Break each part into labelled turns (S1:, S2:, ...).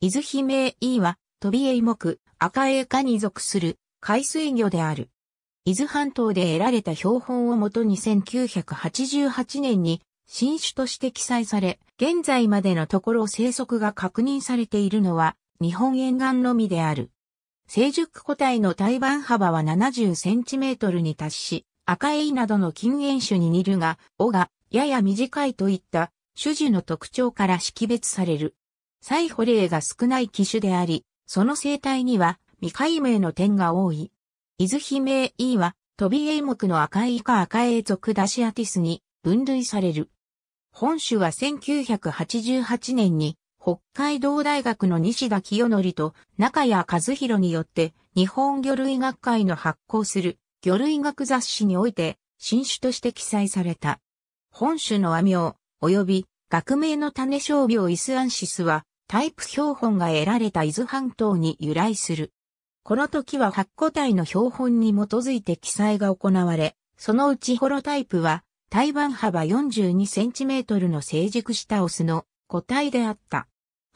S1: 伊豆姫イは、トビエイ目、赤エイカに属する海水魚である。伊豆半島で得られた標本をもとに1988年に新種として記載され、現在までのところ生息が確認されているのは日本沿岸のみである。成熟個体の胎盤幅は70センチメートルに達し、赤エイなどの近縁種に似るが、尾がやや短いといった種樹の特徴から識別される。再捕霊が少ない機種であり、その生態には未解明の点が多い。伊豆姫 E は、トビエイ目の赤いイカ赤エ属ダシアティスに分類される。本種は1988年に北海道大学の西田清則と中谷和弘によって日本魚類学会の発行する魚類学雑誌において新種として記載された。本種のオ名及び学名の種商病イスアンシスはタイプ標本が得られた伊豆半島に由来する。この時は八個体の標本に基づいて記載が行われ、そのうちホロタイプは、胎盤幅42センチメートルの成熟したオスの個体であった。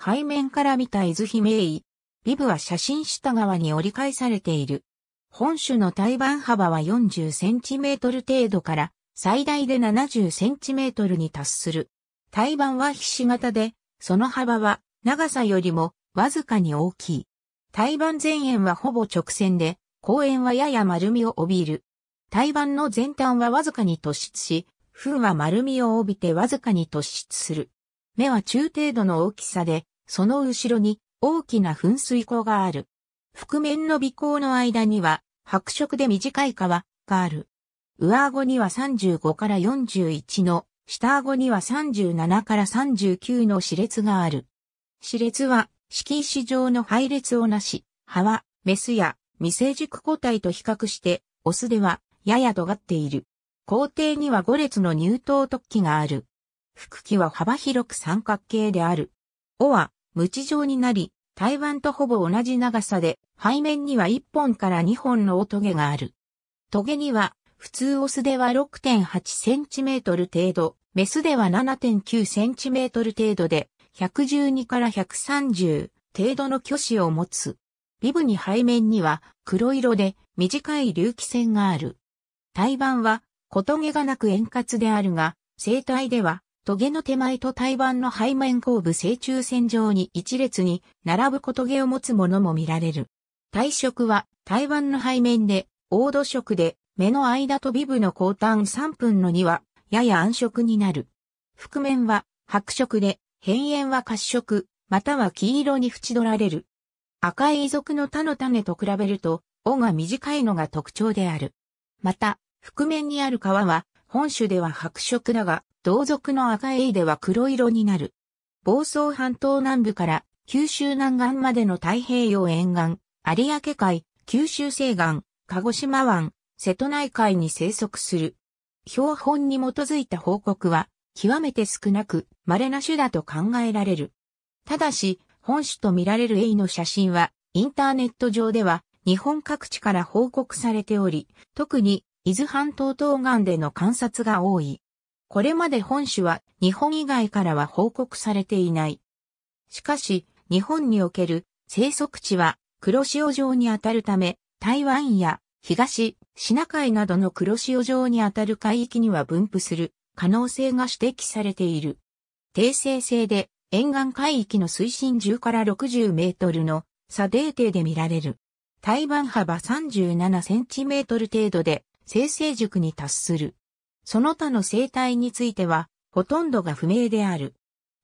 S1: 背面から見た伊豆姫イ。ビブは写真下側に折り返されている。本種の胎盤幅は40センチメートル程度から最大で70センチメートルに達する。胎盤はひし形で、その幅は長さよりもわずかに大きい。胎盤前縁はほぼ直線で、後縁はやや丸みを帯びる。胎盤の前端はわずかに突出し、糞は丸みを帯びてわずかに突出する。目は中程度の大きさで、その後ろに大きな噴水口がある。覆面の尾孔の間には白色で短い皮がある。上顎には35から41の、下顎には37から39の歯列がある。歯列は、色石状の配列をなし、葉は、メスや未成熟個体と比較して、オスでは、やや尖っている。皇帝には5列の乳頭突起がある。腹器は幅広く三角形である。尾は、無知状になり、台湾とほぼ同じ長さで、背面には1本から2本のお棘がある。トゲには、普通オスでは6.8センチメートル程度、メスでは7.9センチメートル程度で、112から130程度の巨子を持つ。ビブに背面には黒色で短い隆起線がある。胎盤は小棘がなく円滑であるが、生体では棘の手前と胎盤の背面後部正中線上に一列に並ぶ小棘を持つものも見られる。体色は胎盤の背面で、黄土色で、目の間とビブの後端3分の2は、やや暗色になる。覆面は白色で、変縁は褐色、または黄色に縁取られる。赤い遺族の他の種と比べると、尾が短いのが特徴である。また、覆面にある皮は、本種では白色だが、同族の赤エイでは黒色になる。房総半島南部から九州南岸までの太平洋沿岸、有明海、九州西岸、鹿児島湾、瀬戸内海に生息する。標本に基づいた報告は、極めて少なく稀な種だと考えられる。ただし、本種と見られるエイの写真は、インターネット上では日本各地から報告されており、特に伊豆半島東岸での観察が多い。これまで本種は日本以外からは報告されていない。しかし、日本における生息地は黒潮上にあたるため、台湾や東、シナ海などの黒潮上にあたる海域には分布する可能性が指摘されている。定性性で沿岸海域の水深10から60メートルの砂泥底で見られる。対盤幅37センチメートル程度で生成塾に達する。その他の生態については、ほとんどが不明である。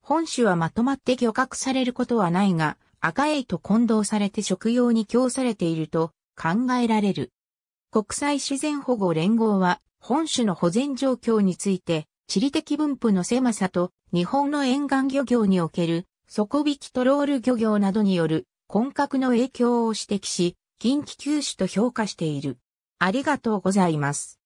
S1: 本種はまとまって漁獲されることはないが、赤エイと混同されて食用に供されていると考えられる。国際自然保護連合は本種の保全状況について、地理的分布の狭さと日本の沿岸漁業における底引きトロール漁業などによる混獲の影響を指摘し、近畿九種と評価している。ありがとうございます。